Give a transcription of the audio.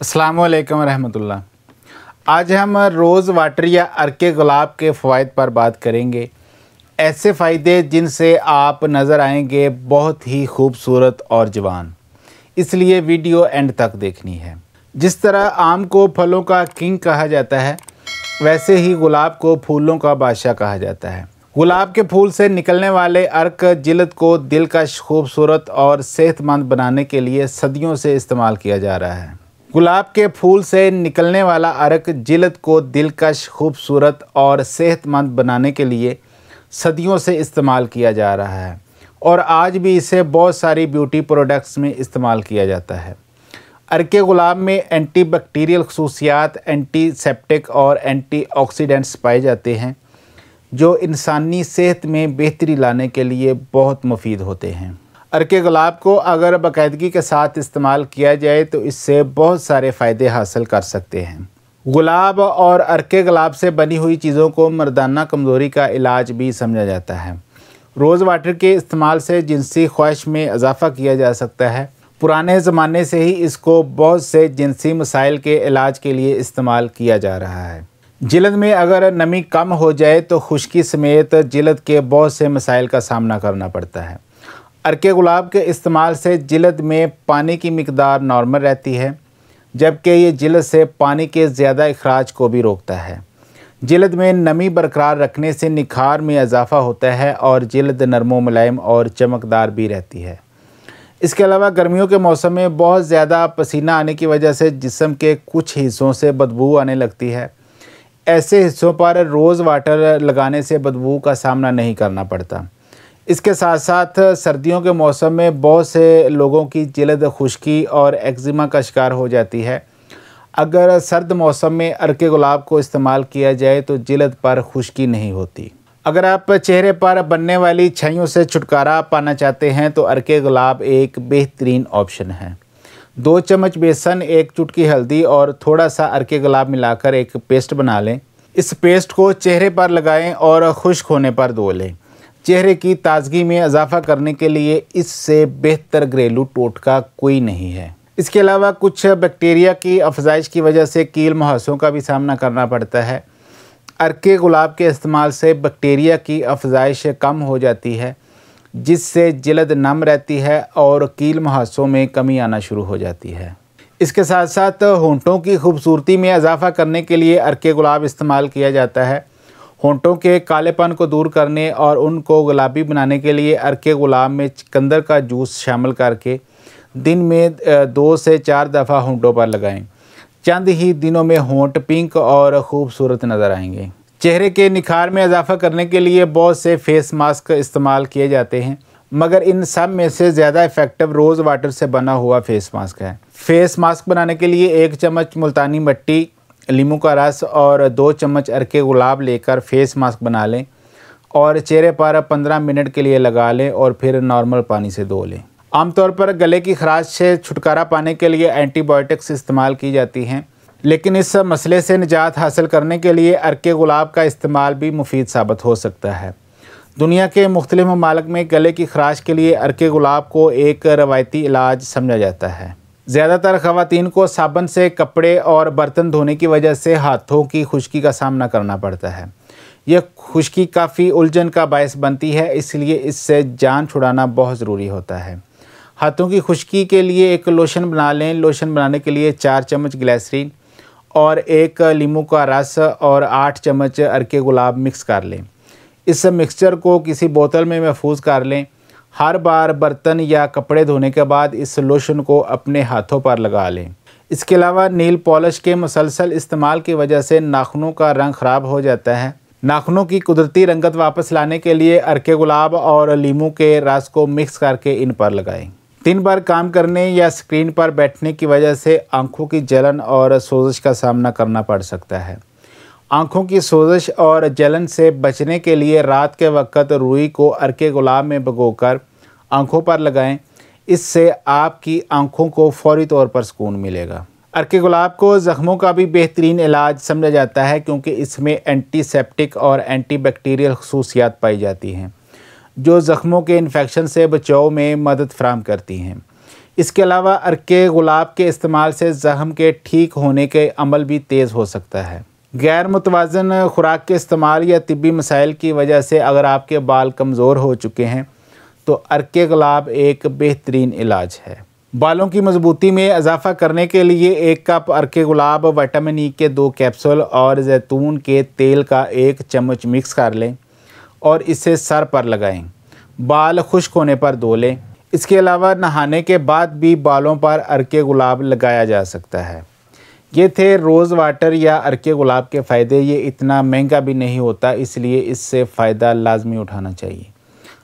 अस्सलाम वालेकुम रहमतुल्लाह आज हम रोज़ वाटर या अरके गुलाब के फ़वाद पर बात करेंगे ऐसे फ़ायदे जिनसे आप नज़र आएंगे बहुत ही खूबसूरत और जवान इसलिए वीडियो एंड तक देखनी है जिस तरह आम को फलों का किंग कहा जाता है वैसे ही गुलाब को फूलों का बादशाह कहा जाता है गुलाब के फूल से निकलने वाले अर्क जिल्द को दिलकश खूबसूरत और सेहतमंद बनाने के लिए सदियों से इस्तेमाल किया जा रहा है गुलाब के फूल से निकलने वाला अर्क जिलद को दिलकश खूबसूरत और सेहतमंद बनाने के लिए सदियों से इस्तेमाल किया जा रहा है और आज भी इसे बहुत सारी ब्यूटी प्रोडक्ट्स में इस्तेमाल किया जाता है अरके गुलाब में एंटी बैक्टीरियल खसूसियात एंटीसेप्टिक और एंटीऑक्सीडेंट्स पाए जाते हैं जो इंसानी सेहत में बेहतरी लाने के लिए बहुत मुफीद होते हैं अरके गुलाब को अगर बाकायदगी के साथ इस्तेमाल किया जाए तो इससे बहुत सारे फ़ायदे हासिल कर सकते हैं गुलाब और अरके गुलाब से बनी हुई चीज़ों को मर्दाना कमज़ोरी का इलाज भी समझा जाता है रोज़ वाटर के इस्तेमाल से जिनसी ख्वाहिश में इजाफ़ा किया जा सकता है पुराने ज़माने से ही इसको बहुत से जिनसी मसाइल के इलाज के लिए इस्तेमाल किया जा रहा है जिलद में अगर नमी कम हो जाए तो खुश्की समेत जिलद के बहुत से मसाइल का सामना करना पड़ता है अरके गुलाब के इस्तेमाल से जलद में पानी की मकदार नॉर्मल रहती है जबकि ये जलद से पानी के ज़्यादा अखराज को भी रोकता है जलद में नमी बरकरार रखने से निखार में इजाफा होता है और जलद नरमो मुलायम और चमकदार भी रहती है इसके अलावा गर्मियों के मौसम में बहुत ज़्यादा पसीना आने की वजह से जिसम के कुछ हिस्सों से बदबू आने लगती है ऐसे हिस्सों पर रोज़ वाटर लगाने से बदबू का सामना नहीं करना पड़ता इसके साथ साथ सर्दियों के मौसम में बहुत से लोगों की जल्द खुश्की और एक्जिमा का शिकार हो जाती है अगर सर्द मौसम में अरके गुलाब को इस्तेमाल किया जाए तो जल्द पर खुश्की नहीं होती अगर आप चेहरे पर बनने वाली छाइयों से छुटकारा पाना चाहते हैं तो अरके गुलाब एक बेहतरीन ऑप्शन है दो चम्मच बेसन एक चुटकी हल्दी और थोड़ा सा अरके गुलाब मिलाकर एक पेस्ट बना लें इस पेस्ट को चेहरे पर लगाएं और खुश्क होने पर धो लें चेहरे की ताजगी में इजाफा करने के लिए इससे बेहतर घरेलू टोटका कोई नहीं है इसके अलावा कुछ बैक्टीरिया की अफजाइश की वजह से कील मुहासों का भी सामना करना पड़ता है अरके गुलाब के इस्तेमाल से बैक्टीरिया की अफजाइश कम हो जाती है जिससे जलद नम रहती है और कील मुहासों में कमी आना शुरू हो जाती है इसके साथ साथ होंठों की खूबसूरती में इजाफा करने के लिए अरके गुलाब इस्तेमाल किया जाता है होंठों के कालेपन को दूर करने और उनको गुलाबी बनाने के लिए अरके गुलाब में चिकंदर का जूस शामिल करके दिन में दो से चार दफ़ा होंठों पर लगाएं चंद ही दिनों में होंठ पिंक और खूबसूरत नज़र आएंगे चेहरे के निखार में इजाफा करने के लिए बहुत से फेस मास्क इस्तेमाल किए जाते हैं मगर इन सब में से ज़्यादा इफ़ेक्टिव रोज़ वाटर से बना हुआ फेस मास्क है फेस मास्क बनाने के लिए एक चम्मच मुल्तानी मिट्टी लीम का रस और दो चम्मच अरके गुलाब लेकर फेस मास्क बना लें और चेहरे पर पंद्रह मिनट के लिए लगा लें और फिर नॉर्मल पानी से धो लें आमतौर पर गले की खराश से छुटकारा पाने के लिए एंटीबायोटिक्स इस्तेमाल की जाती हैं लेकिन इस मसले से निजात हासिल करने के लिए अरके गुलाब का इस्तेमाल भी मुफीद साबित हो सकता है दुनिया के मुख्तलिफ ममालक में गले की खराश के लिए अरके गुलाब को एक रवायती इलाज समझा जाता है ज़्यादातर खातन को साबन से कपड़े और बर्तन धोने की वजह से हाथों की खुश्की का सामना करना पड़ता है यह खुश्की काफ़ी उलझन का बायस बनती है इसलिए इससे जान छुड़ाना बहुत ज़रूरी होता है हाथों की खुश्की के लिए एक लोशन बना लें लोशन बनाने के लिए चार चम्मच ग्लैसरीन और एक लीमू का रस और आठ चम्मच अरके गुलाब मिक्स कर लें इस मिक्सचर को किसी बोतल में महफूज कर लें हर बार बर्तन या कपड़े धोने के बाद इस लोशन को अपने हाथों पर लगा लें इसके अलावा नील पॉलिश के मुसलसल इस्तेमाल की वजह से नाखनों का रंग ख़राब हो जाता है नाखनों की कुदरती रंगत वापस लाने के लिए अरके गुलाब और लीमू के रस को मिक्स करके इन पर लगाएं दिन भर काम करने या स्क्रीन पर बैठने की वजह से आंखों की जलन और सोजिश का सामना करना पड़ सकता है आंखों की सोजिश और जलन से बचने के लिए रात के वक्त रुई को अरके गुलाब में भगो आँखों पर लगाएं इससे आपकी आँखों को फौरी तौर पर सुकून मिलेगा अरके गुलाब को ज़ख्मों का भी बेहतरीन इलाज समझा जाता है क्योंकि इसमें एंटीसेप्टिक और एंटीबैक्टीरियल खसूसियात पाई जाती हैं जो ज़ख्मों के इन्फेक्शन से बचाव में मदद फ्राहम करती हैं इसके अलावा अर्के गुलाब के इस्तेमाल से ज़ख्म के ठीक होने के अमल भी तेज़ हो सकता है गैर मुतवाजन खुराक के इस्तेमाल या तबी मसाइल की वजह से अगर आपके बाल कमज़ोर हो चुके हैं तो अरके गुलाब एक बेहतरीन इलाज है बालों की मजबूती में इजाफा करने के लिए एक कप अरके गुलाब विटामिन ई के दो कैप्सूल और जैतून के तेल का एक चम्मच मिक्स कर लें और इसे सर पर लगाएं बाल खुश्क होने पर धो लें इसके अलावा नहाने के बाद भी बालों पर अरके गुलाब लगाया जा सकता है ये थे रोज़ वाटर या अरके गुलाब के फ़ायदे ये इतना महंगा भी नहीं होता इसलिए इससे फ़ायदा लाजमी उठाना चाहिए